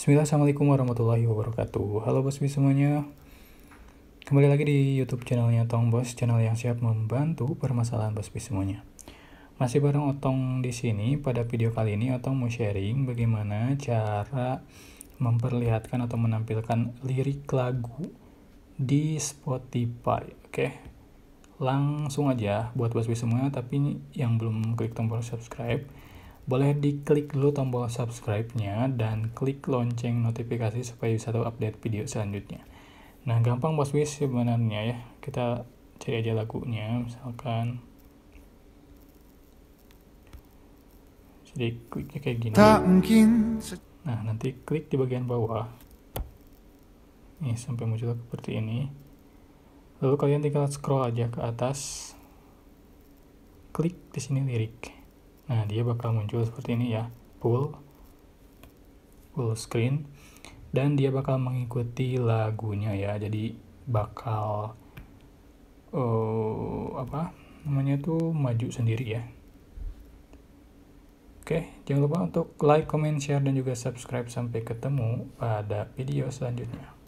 Bismillah, Assalamualaikum warahmatullahi wabarakatuh Halo Bosby semuanya Kembali lagi di Youtube channelnya Tong Bos Channel yang siap membantu permasalahan Bosby semuanya Masih bareng Otong di sini Pada video kali ini Otong mau sharing Bagaimana cara memperlihatkan atau menampilkan lirik lagu di Spotify Oke Langsung aja buat Bosby semuanya. Tapi yang belum klik tombol subscribe boleh diklik dulu tombol subscribe-nya dan klik lonceng notifikasi supaya bisa tahu update video selanjutnya. Nah, gampang Bos Wis sebenarnya ya. Kita cari aja lagunya, misalkan jadi kliknya kayak gini tak mungkin nah nanti klik di bagian bawah nih sampai muncul seperti ini lalu kalian tinggal scroll aja ke atas klik di sini lirik Nah, dia bakal muncul seperti ini ya, full full screen dan dia bakal mengikuti lagunya ya. Jadi bakal uh, apa namanya tuh maju sendiri ya. Oke, jangan lupa untuk like, comment, share dan juga subscribe sampai ketemu pada video selanjutnya.